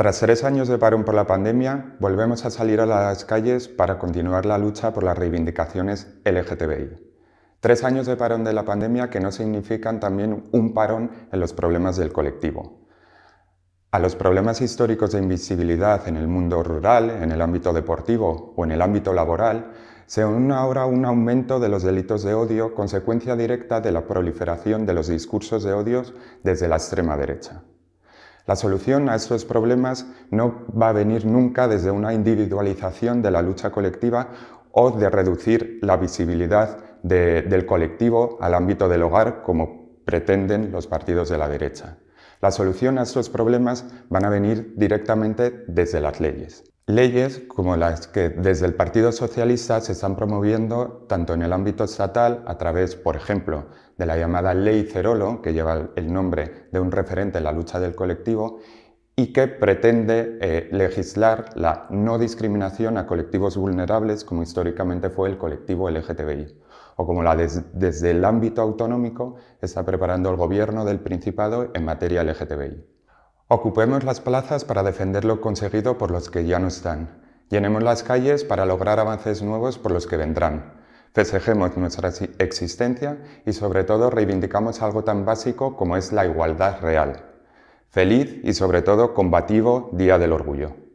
Tras tres años de parón por la pandemia, volvemos a salir a las calles para continuar la lucha por las reivindicaciones LGTBI. Tres años de parón de la pandemia que no significan también un parón en los problemas del colectivo. A los problemas históricos de invisibilidad en el mundo rural, en el ámbito deportivo o en el ámbito laboral, se une ahora un aumento de los delitos de odio, consecuencia directa de la proliferación de los discursos de odios desde la extrema derecha. La solución a estos problemas no va a venir nunca desde una individualización de la lucha colectiva o de reducir la visibilidad del colectivo al ámbito del hogar como pretenden los partidos de la derecha. La solución a estos problemas van a venir directamente desde las leyes. Leyes como las que desde el Partido Socialista se están promoviendo tanto en el ámbito estatal a través, por ejemplo, de la llamada Ley Cerolo, que lleva el nombre de un referente en la lucha del colectivo, y que pretende eh, legislar la no discriminación a colectivos vulnerables como históricamente fue el colectivo LGTBI, o como la desde el ámbito autonómico está preparando el gobierno del Principado en materia LGTBI. Ocupemos las plazas para defender lo conseguido por los que ya no están. Llenemos las calles para lograr avances nuevos por los que vendrán. Cesejemos nuestra existencia y sobre todo reivindicamos algo tan básico como es la igualdad real. Feliz y sobre todo combativo Día del Orgullo.